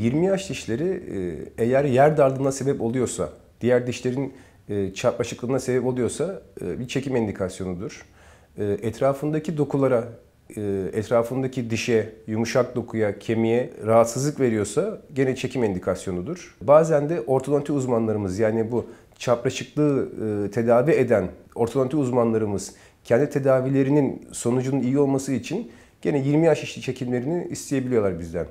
20 yaş dişleri e, eğer yer darlığına sebep oluyorsa, diğer dişlerin e, çarpmaşıklığına sebep oluyorsa e, bir çekim indikasyonudur. Etrafındaki dokulara, etrafındaki dişe, yumuşak dokuya, kemiğe rahatsızlık veriyorsa gene çekim indikasyonudur. Bazen de ortodonti uzmanlarımız yani bu çapraşıklığı tedavi eden ortodonti uzmanlarımız kendi tedavilerinin sonucunun iyi olması için gene 20 yaş içi çekimlerini isteyebiliyorlar bizden.